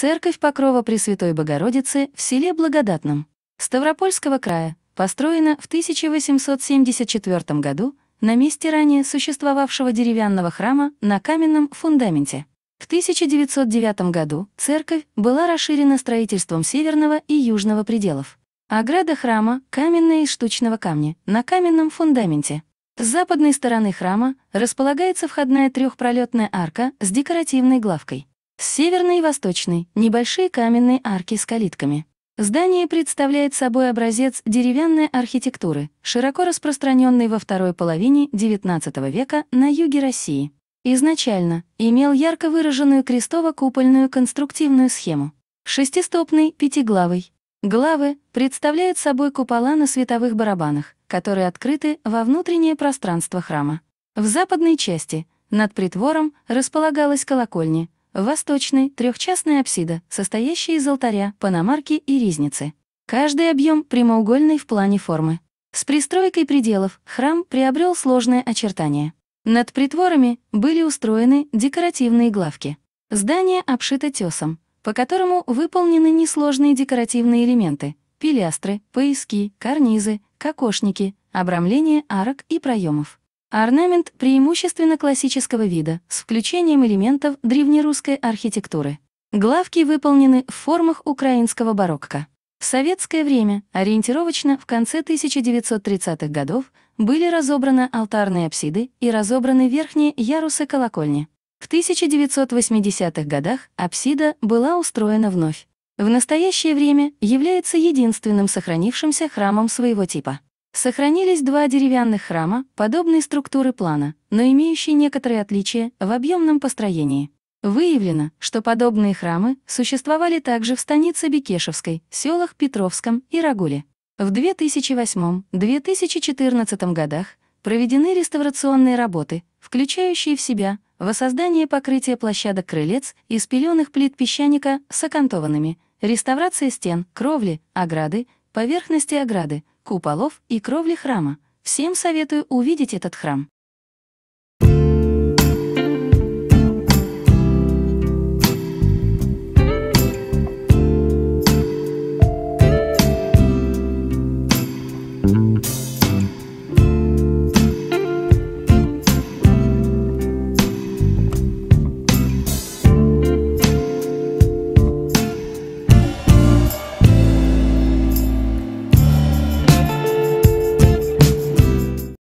Церковь Покрова Пресвятой Богородицы в селе Благодатном Ставропольского края построена в 1874 году на месте ранее существовавшего деревянного храма на каменном фундаменте. В 1909 году церковь была расширена строительством северного и южного пределов. Ограда храма каменная из штучного камня на каменном фундаменте. С западной стороны храма располагается входная трехпролетная арка с декоративной главкой. Северный и восточный — небольшие каменные арки с калитками. Здание представляет собой образец деревянной архитектуры, широко распространенной во второй половине XIX века на юге России. Изначально имел ярко выраженную крестово-купольную конструктивную схему. Шестистопный, пятиглавый. Главы представляют собой купола на световых барабанах, которые открыты во внутреннее пространство храма. В западной части, над притвором, располагалась колокольня, Восточный – трехчастная апсида, состоящая из алтаря, паномарки и ризницы. Каждый объем прямоугольный в плане формы. С пристройкой пределов храм приобрел сложное очертание. Над притворами были устроены декоративные главки. Здание обшито тесом, по которому выполнены несложные декоративные элементы — пилястры, пояски, карнизы, кокошники, обрамление арок и проемов. Орнамент преимущественно классического вида, с включением элементов древнерусской архитектуры. Главки выполнены в формах украинского барокко. В советское время, ориентировочно в конце 1930-х годов, были разобраны алтарные апсиды и разобраны верхние ярусы колокольни. В 1980-х годах апсида была устроена вновь. В настоящее время является единственным сохранившимся храмом своего типа. Сохранились два деревянных храма, подобной структуры плана, но имеющие некоторые отличия в объемном построении. Выявлено, что подобные храмы существовали также в станице Бекешевской, селах Петровском и Рагуле. В 2008-2014 годах проведены реставрационные работы, включающие в себя воссоздание покрытия площадок крылец из пеленых плит песчаника с окантованными, реставрация стен, кровли, ограды, поверхности ограды, куполов и кровли храма. Всем советую увидеть этот храм.